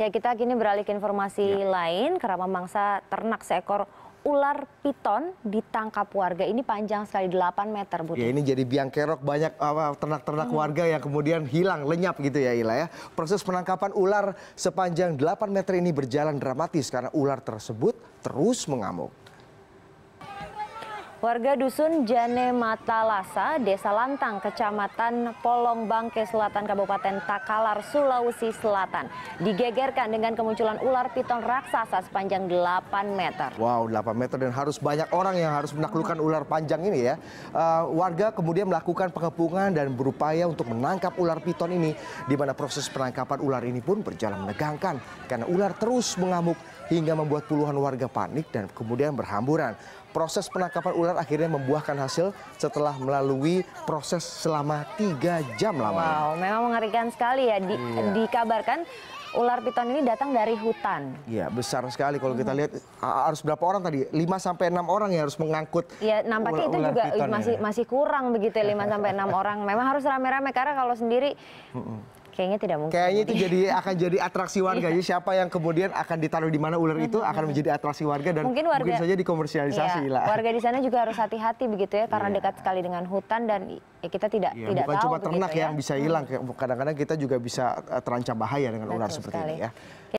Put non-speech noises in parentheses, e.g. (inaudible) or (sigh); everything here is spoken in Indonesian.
Ya kita kini beralih ke informasi ya. lain, Kerama mangsa ternak seekor ular piton ditangkap warga. Ini panjang sekali 8 meter, Butuh. Ya ini jadi biang kerok banyak ternak-ternak hmm. warga yang kemudian hilang, lenyap gitu ya Ila ya. Proses penangkapan ular sepanjang 8 meter ini berjalan dramatis karena ular tersebut terus mengamuk. Warga Dusun Jane Matalasa, Desa Lantang, Kecamatan Polong Bangke Selatan, Kabupaten Takalar, Sulawesi Selatan. Digegerkan dengan kemunculan ular piton raksasa sepanjang 8 meter. Wow, 8 meter dan harus banyak orang yang harus menaklukkan ular panjang ini ya. Uh, warga kemudian melakukan pengepungan dan berupaya untuk menangkap ular piton ini. Di mana proses penangkapan ular ini pun berjalan menegangkan. Karena ular terus mengamuk hingga membuat puluhan warga panik dan kemudian berhamburan. Proses penangkapan ular akhirnya membuahkan hasil setelah melalui proses selama tiga jam lama. Wow, memang mengerikan sekali ya. Di, iya. Dikabarkan ular piton ini datang dari hutan. Iya, besar sekali kalau kita lihat harus berapa orang tadi? 5 sampai enam orang yang harus mengangkut. Iya, nampaknya itu juga ya. masih masih kurang begitu lima sampai enam (laughs) orang. Memang harus rame-rame karena kalau sendiri Kayaknya tidak mungkin. Kayaknya itu jadi akan (laughs) jadi atraksi warga. Iya. Jadi siapa yang kemudian akan ditaruh di mana ular itu akan menjadi atraksi warga dan mungkin, warga, mungkin saja dikomersialisasi. Ya, Gila. warga di sana juga harus hati-hati begitu ya karena yeah. dekat sekali dengan hutan dan ya kita tidak yeah, tidak bukan tahu cuma ternak ya. yang bisa hilang kadang-kadang kita juga bisa eh, terancam bahaya dengan Betul ular seperti sekali. ini ya